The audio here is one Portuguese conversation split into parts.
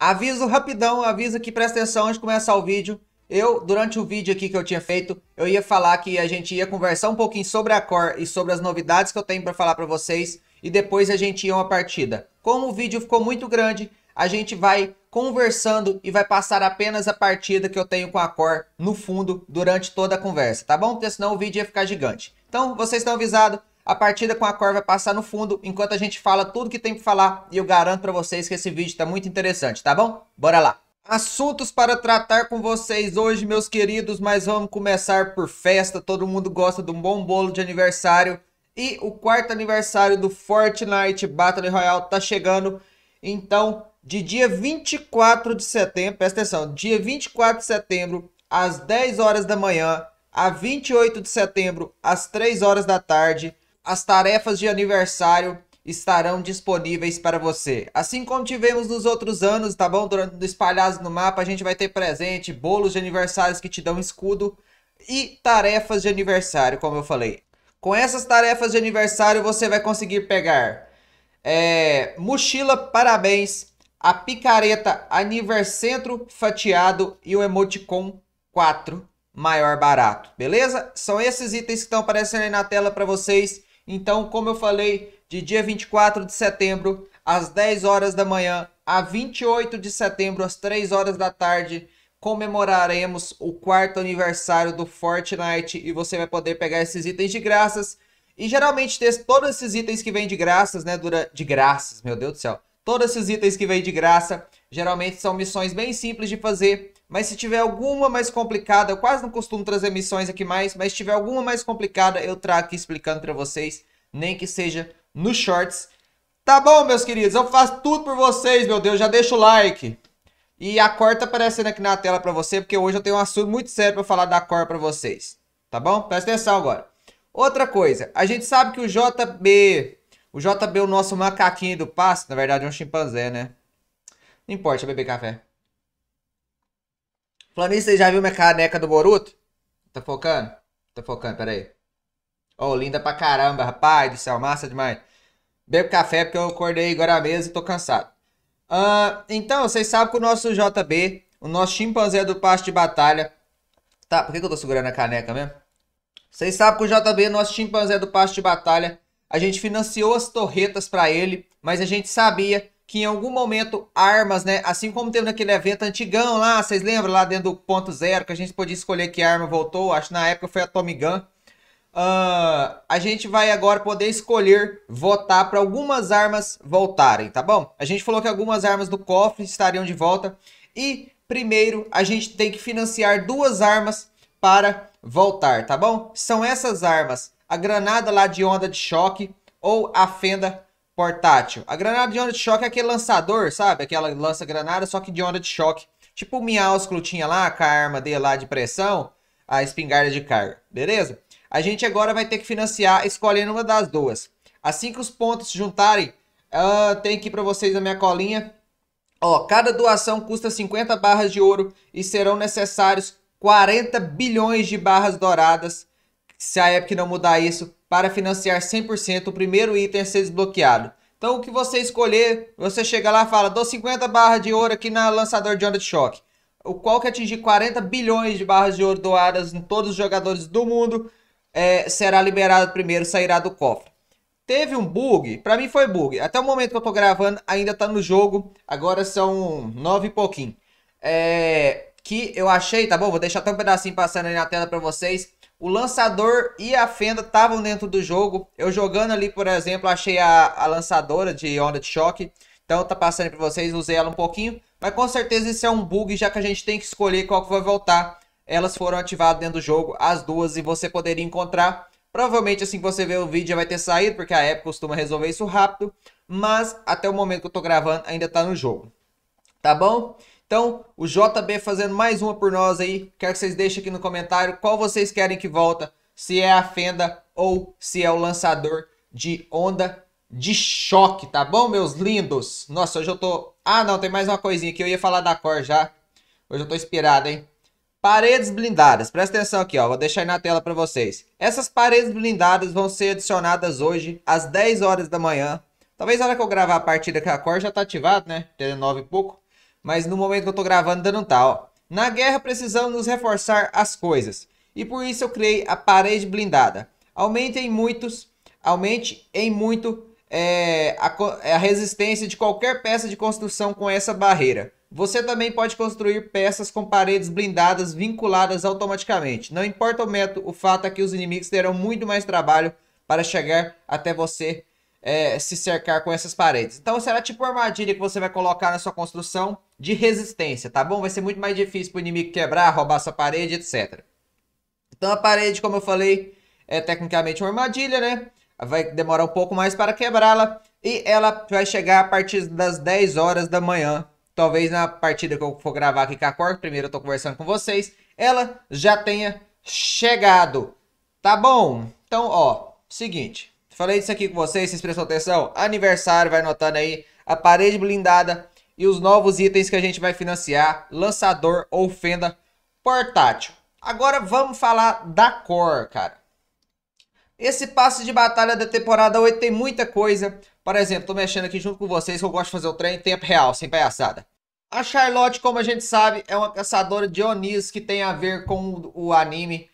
Aviso rapidão, aviso que presta atenção antes de começar o vídeo. Eu, durante o vídeo aqui que eu tinha feito, eu ia falar que a gente ia conversar um pouquinho sobre a Core e sobre as novidades que eu tenho para falar para vocês. E depois a gente ia uma partida. Como o vídeo ficou muito grande, a gente vai conversando e vai passar apenas a partida que eu tenho com a Core no fundo durante toda a conversa, tá bom? Porque senão o vídeo ia ficar gigante. Então, vocês estão avisados a partida com a cor vai passar no fundo, enquanto a gente fala tudo que tem que falar, e eu garanto para vocês que esse vídeo está muito interessante, tá bom? Bora lá! Assuntos para tratar com vocês hoje, meus queridos, mas vamos começar por festa. Todo mundo gosta de um bom bolo de aniversário. E o quarto aniversário do Fortnite Battle Royale tá chegando. Então, de dia 24 de setembro, presta atenção, dia 24 de setembro, às 10 horas da manhã, a 28 de setembro, às 3 horas da tarde, as tarefas de aniversário estarão disponíveis para você. Assim como tivemos nos outros anos, tá bom? Durante espalhados no mapa, a gente vai ter presente, bolos de aniversários que te dão escudo e tarefas de aniversário, como eu falei. Com essas tarefas de aniversário, você vai conseguir pegar é, mochila parabéns, a picareta aniversário fatiado e o emoticon 4 maior barato, beleza? São esses itens que estão aparecendo aí na tela para vocês então, como eu falei, de dia 24 de setembro às 10 horas da manhã a 28 de setembro às 3 horas da tarde, comemoraremos o quarto aniversário do Fortnite e você vai poder pegar esses itens de graças. E geralmente todos esses itens que vêm de graças, né, dura de graças, meu Deus do céu. Todos esses itens que vêm de graça, geralmente são missões bem simples de fazer mas se tiver alguma mais complicada, eu quase não costumo trazer missões aqui mais, mas se tiver alguma mais complicada, eu trago aqui explicando para vocês, nem que seja nos shorts. Tá bom, meus queridos, eu faço tudo por vocês, meu Deus, já deixa o like. E a cor tá aparecendo aqui na tela para você, porque hoje eu tenho um assunto muito sério para falar da cor para vocês. Tá bom? Presta atenção agora. Outra coisa, a gente sabe que o JB, o JB é o nosso macaquinho do passo, na verdade é um chimpanzé, né? Não importa, deixa beber café. Planista, já viu minha caneca do Boruto? Tá focando? Tá focando, peraí. Ô, oh, linda pra caramba, rapaz do céu, massa demais. Bebo café porque eu acordei agora mesmo e tô cansado. Uh, então, vocês sabem que o nosso JB, o nosso chimpanzé do pasto de batalha. Tá, por que, que eu tô segurando a caneca mesmo? Vocês sabem que o JB, nosso chimpanzé do pasto de batalha, a gente financiou as torretas para ele, mas a gente sabia que em algum momento armas, né? Assim como teve naquele evento antigão lá, vocês lembram lá dentro do ponto zero que a gente podia escolher que arma voltou? Acho que na época foi a Tommy Gun. Uh, a gente vai agora poder escolher votar para algumas armas voltarem, tá bom? A gente falou que algumas armas do cofre estariam de volta e primeiro a gente tem que financiar duas armas para voltar, tá bom? São essas armas, a granada lá de onda de choque ou a fenda portátil. A granada de onda de choque é aquele lançador, sabe? Aquela lança-granada, só que de onda de choque. Tipo o eu tinha lá, com a arma dele lá de pressão, a espingarda de carga, beleza? A gente agora vai ter que financiar escolhendo uma das duas. Assim que os pontos se juntarem, uh, tem aqui para vocês na minha colinha. Ó, cada doação custa 50 barras de ouro e serão necessários 40 bilhões de barras douradas se a Epic não mudar isso, para financiar 100%, o primeiro item a ser desbloqueado. Então, o que você escolher, você chega lá e fala: dou 50 barras de ouro aqui na lançador de onda de choque. O qual que atingir 40 bilhões de barras de ouro doadas em todos os jogadores do mundo é, será liberado primeiro, sairá do cofre. Teve um bug, para mim foi bug. Até o momento que eu tô gravando, ainda tá no jogo. Agora são nove e pouquinho. É, que eu achei, tá bom? Vou deixar até um pedacinho passando aí na tela para vocês o lançador e a fenda estavam dentro do jogo. Eu jogando ali, por exemplo, achei a, a lançadora de onda de choque. Então tá passando para vocês, usei ela um pouquinho. Mas com certeza isso é um bug, já que a gente tem que escolher qual que vai voltar. Elas foram ativadas dentro do jogo, as duas, e você poderia encontrar. Provavelmente assim que você ver o vídeo já vai ter saído, porque a Apple costuma resolver isso rápido. Mas até o momento que eu tô gravando ainda tá no jogo. Tá bom? Então, o JB fazendo mais uma por nós aí. Quero que vocês deixem aqui no comentário qual vocês querem que volta. Se é a fenda ou se é o lançador de onda de choque, tá bom, meus lindos? Nossa, hoje eu tô... Ah, não, tem mais uma coisinha que eu ia falar da cor já. Hoje eu tô inspirado, hein? Paredes blindadas. Presta atenção aqui, ó. Vou deixar aí na tela para vocês. Essas paredes blindadas vão ser adicionadas hoje às 10 horas da manhã. Talvez na hora que eu gravar a partida que a cor já tá ativado, né? 9 e pouco mas no momento que eu tô gravando ainda não tá, ó. Na guerra precisamos nos reforçar as coisas, e por isso eu criei a parede blindada. Aumente em muitos, aumente em muito é, a, é, a resistência de qualquer peça de construção com essa barreira. Você também pode construir peças com paredes blindadas vinculadas automaticamente. Não importa o método, o fato é que os inimigos terão muito mais trabalho para chegar até você é, se cercar com essas paredes. Então será tipo armadilha que você vai colocar na sua construção de resistência, tá bom? Vai ser muito mais difícil para o inimigo quebrar, roubar sua parede, etc. Então a parede, como eu falei, é tecnicamente uma armadilha, né? Vai demorar um pouco mais para quebrá-la e ela vai chegar a partir das 10 horas da manhã. Talvez na partida que eu for gravar aqui com a Cork, primeiro eu tô conversando com vocês, ela já tenha chegado. Tá bom? Então, ó, seguinte. Falei disso aqui com vocês, vocês prestam atenção? Aniversário, vai notando aí. A parede blindada e os novos itens que a gente vai financiar, lançador ou fenda portátil. Agora vamos falar da core, cara. Esse passe de batalha da temporada 8 tem muita coisa. Por exemplo, tô mexendo aqui junto com vocês que eu gosto de fazer o trem em tempo real, sem palhaçada. A Charlotte, como a gente sabe, é uma caçadora de Onis que tem a ver com o anime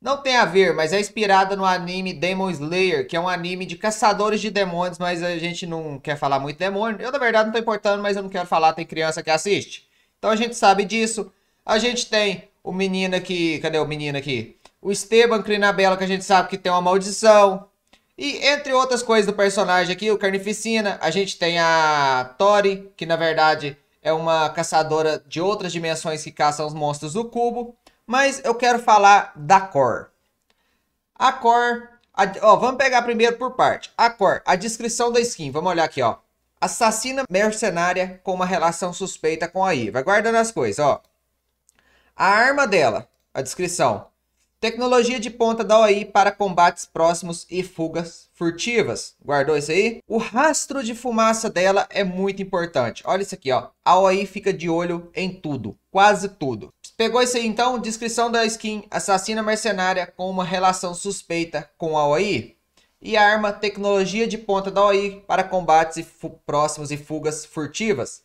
não tem a ver, mas é inspirada no anime Demon Slayer, que é um anime de caçadores de demônios, mas a gente não quer falar muito demônio. Eu, na verdade, não tô importando, mas eu não quero falar, tem criança que assiste. Então a gente sabe disso. A gente tem o menino aqui, cadê o menino aqui? O Esteban Crinabella, que a gente sabe que tem uma maldição. E entre outras coisas do personagem aqui, o Carnificina, a gente tem a Tori, que na verdade é uma caçadora de outras dimensões que caça os monstros do cubo mas eu quero falar da cor. A cor, a, ó, vamos pegar primeiro por parte. A cor, a descrição da skin, vamos olhar aqui, ó. Assassina mercenária com uma relação suspeita com a Iva. Vai guardando as coisas, ó. A arma dela, a descrição. Tecnologia de ponta da OI para combates próximos e fugas furtivas. Guardou isso aí? O rastro de fumaça dela é muito importante. Olha isso aqui, ó. A OI fica de olho em tudo, quase tudo. Pegou isso aí então? Descrição da skin: assassina mercenária com uma relação suspeita com a OI. E arma: tecnologia de ponta da OI para combates e próximos e fugas furtivas.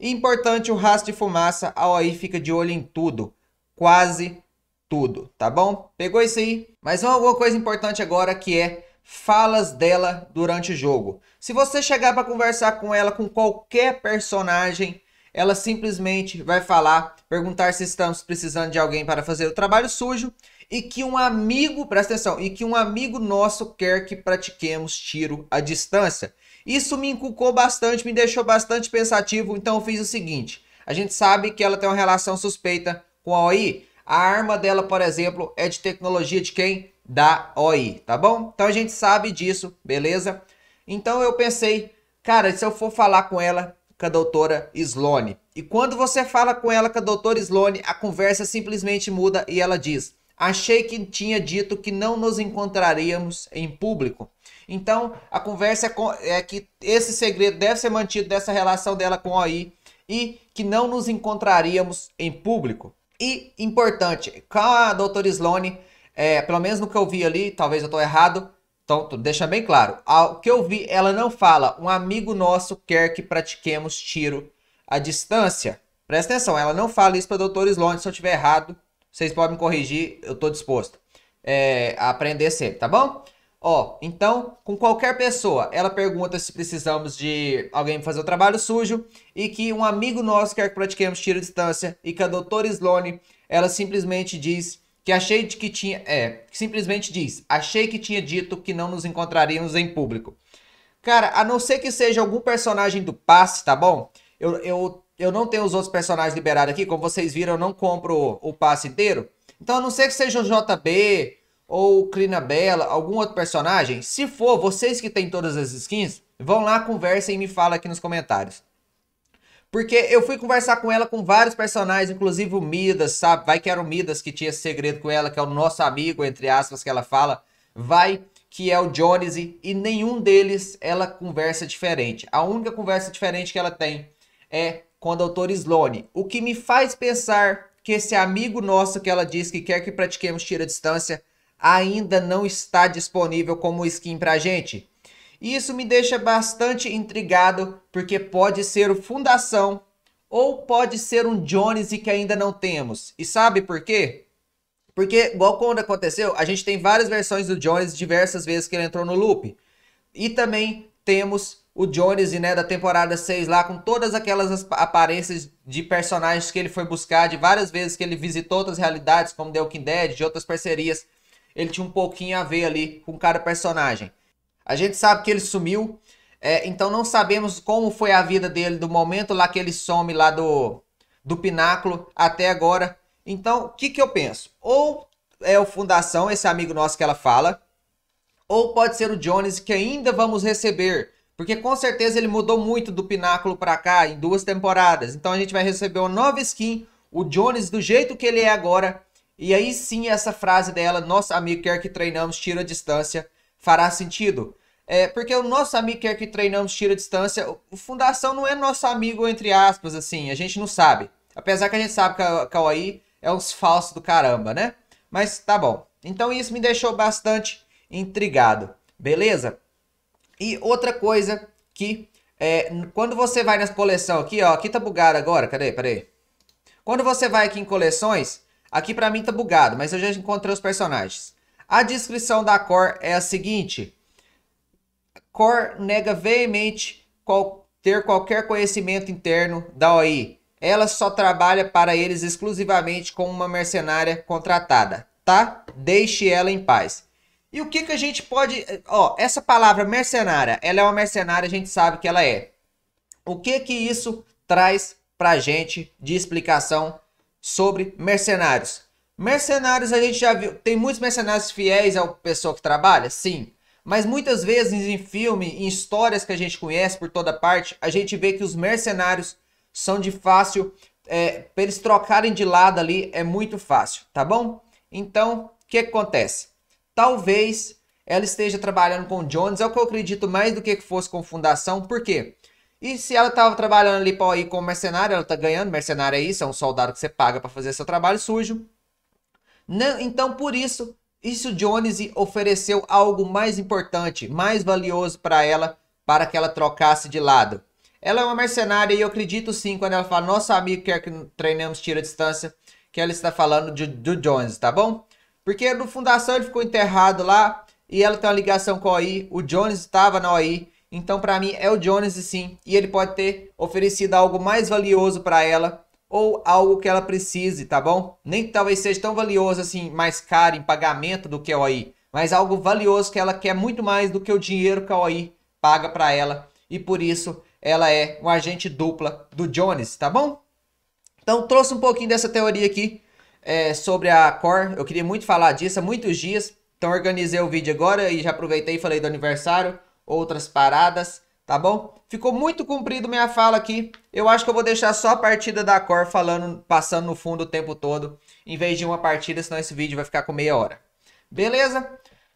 importante o rastro de fumaça, a OI fica de olho em tudo, quase tudo, tá bom? Pegou isso aí? Mas uma coisa importante agora que é falas dela durante o jogo. Se você chegar para conversar com ela com qualquer personagem, ela simplesmente vai falar, perguntar se estamos precisando de alguém para fazer o trabalho sujo e que um amigo, presta atenção, e que um amigo nosso quer que pratiquemos tiro à distância. Isso me inculcou bastante, me deixou bastante pensativo, então eu fiz o seguinte. A gente sabe que ela tem uma relação suspeita com a OI, a arma dela, por exemplo, é de tecnologia de quem? Da OI, tá bom? Então a gente sabe disso, beleza? Então eu pensei, cara, se eu for falar com ela, com a doutora Sloane. E quando você fala com ela, com a doutora Sloane, a conversa simplesmente muda e ela diz: Achei que tinha dito que não nos encontraríamos em público. Então, a conversa é, é que esse segredo deve ser mantido dessa relação dela com a OI e que não nos encontraríamos em público. E, importante, com a doutora Sloane, é, pelo menos no que eu vi ali, talvez eu estou errado, então deixa bem claro. O que eu vi, ela não fala, um amigo nosso quer que pratiquemos tiro à distância. Presta atenção, ela não fala isso para a doutora Sloane, se eu estiver errado, vocês podem me corrigir, eu estou disposto é, a aprender sempre, tá bom? Ó, então, com qualquer pessoa, ela pergunta se precisamos de alguém fazer o trabalho sujo e que um amigo nosso quer que pratiquemos tiro à distância e que a doutora Sloane, ela simplesmente diz que achei que tinha, é, simplesmente diz, achei que tinha dito que não nos encontraríamos em público. Cara, a não ser que seja algum personagem do passe, tá bom? Eu, eu, eu não tenho os outros personagens liberados aqui, como vocês viram, eu não compro o passe inteiro. Então, a não ser que seja o JB, ou Clina algum outro personagem? Se for, vocês que têm todas as skins, vão lá, conversem e me fala aqui nos comentários. Porque eu fui conversar com ela com vários personagens, inclusive o Midas, sabe? Vai que era o Midas que tinha segredo com ela, que é o nosso amigo, entre aspas, que ela fala. Vai que é o Jones e nenhum deles ela conversa diferente. A única conversa diferente que ela tem é com o Dr. Sloane. O que me faz pensar que esse amigo nosso que ela diz que quer que pratiquemos tira distância ainda não está disponível como skin pra gente. E isso me deixa bastante intrigado, porque pode ser o Fundação ou pode ser um Jones que ainda não temos. E sabe por quê? Porque, igual quando aconteceu, a gente tem várias versões do Jones diversas vezes que ele entrou no loop. E também temos o Jones né, da temporada 6 lá, com todas aquelas aparências de personagens que ele foi buscar, de várias vezes que ele visitou outras realidades, como The Walking Dead, de outras parcerias ele tinha um pouquinho a ver ali com cada personagem. A gente sabe que ele sumiu, é, então não sabemos como foi a vida dele do momento lá que ele some lá do, do pináculo até agora. Então, o que, que eu penso? Ou é o Fundação, esse amigo nosso que ela fala, ou pode ser o Jones que ainda vamos receber. Porque com certeza ele mudou muito do Pináculo para cá em duas temporadas. Então a gente vai receber uma nova skin, o Jones do jeito que ele é agora, e aí sim essa frase dela, nosso amigo quer que treinamos, tira a distância, fará sentido. É, porque o nosso amigo quer que treinamos, tira a distância, o Fundação não é nosso amigo, entre aspas, assim, a gente não sabe. Apesar que a gente sabe que a Kawaii é uns falsos do caramba, né? Mas tá bom. Então isso me deixou bastante intrigado, beleza? E outra coisa que é, quando você vai nas coleções aqui, ó, aqui tá bugado agora, cadê, peraí. Quando você vai aqui em coleções, Aqui para mim tá bugado, mas eu já encontrei os personagens. A descrição da Cor é a seguinte. Cor nega veemente qual, ter qualquer conhecimento interno da OI. Ela só trabalha para eles exclusivamente como uma mercenária contratada, tá? Deixe ela em paz. E o que, que a gente pode... Ó, essa palavra mercenária, ela é uma mercenária, a gente sabe que ela é. O que que isso traz pra gente de explicação sobre mercenários. Mercenários a gente já viu, tem muitos mercenários fiéis ao pessoal que trabalha, sim. Mas muitas vezes em filme, em histórias que a gente conhece por toda parte, a gente vê que os mercenários são de fácil, é, para eles trocarem de lado ali é muito fácil, tá bom? Então, o que, que acontece? Talvez ela esteja trabalhando com Jones, é o que eu acredito mais do que que fosse com Fundação, por quê? Porque e se ela tava trabalhando ali pra, aí como mercenária, ela tá ganhando, mercenária é isso, é um soldado que você paga para fazer seu trabalho sujo. Não, né, então, por isso, isso Jones ofereceu algo mais importante, mais valioso para ela, para que ela trocasse de lado. Ela é uma mercenária e eu acredito sim quando ela fala, nosso amigo quer que treinemos tiro à distância, que ela está falando de, do Jones, tá bom? Porque no Fundação ele ficou enterrado lá e ela tem uma ligação com a OI, o Jones estava na OI então, para mim, é o Jones sim, e ele pode ter oferecido algo mais valioso para ela ou algo que ela precise, tá bom? Nem que talvez seja tão valioso assim, mais caro em pagamento do que o OI, mas algo valioso que ela quer muito mais do que o dinheiro que a OI paga para ela, e por isso ela é um agente dupla do Jones, tá bom? Então, trouxe um pouquinho dessa teoria aqui é, sobre a Core, eu queria muito falar disso há muitos dias, então organizei o vídeo agora e já aproveitei e falei do aniversário outras paradas, tá bom? Ficou muito comprido minha fala aqui. Eu acho que eu vou deixar só a partida da Cor falando, passando no fundo o tempo todo, em vez de uma partida, senão esse vídeo vai ficar com meia hora. Beleza?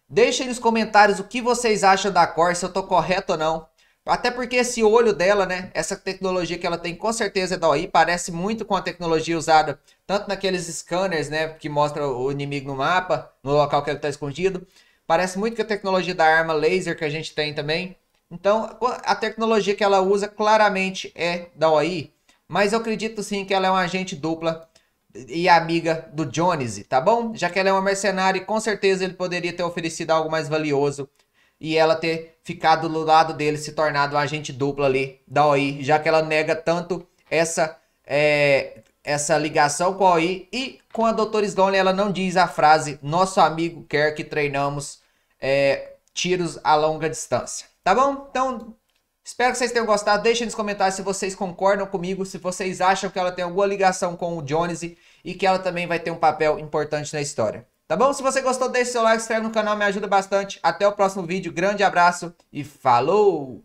Deixem nos comentários o que vocês acham da Cor, se eu tô correto ou não. Até porque esse olho dela, né? Essa tecnologia que ela tem com certeza é da OI, parece muito com a tecnologia usada tanto naqueles scanners, né? Que mostra o inimigo no mapa, no local que ele tá escondido Parece muito com a tecnologia da arma laser que a gente tem também. Então, a tecnologia que ela usa claramente é da OI, mas eu acredito sim que ela é um agente dupla e amiga do Jones, tá bom? Já que ela é uma mercenária e com certeza ele poderia ter oferecido algo mais valioso e ela ter ficado do lado dele, se tornado um agente dupla ali da OI, já que ela nega tanto essa, é, essa ligação com a OI e com a Doutora Sloane ela não diz a frase nosso amigo quer que treinamos é, tiros a longa distância. Tá bom? Então, espero que vocês tenham gostado. Deixem nos comentários se vocês concordam comigo, se vocês acham que ela tem alguma ligação com o Jones e que ela também vai ter um papel importante na história. Tá bom? Se você gostou, deixe seu like, se inscreve no canal, me ajuda bastante. Até o próximo vídeo, grande abraço e falou!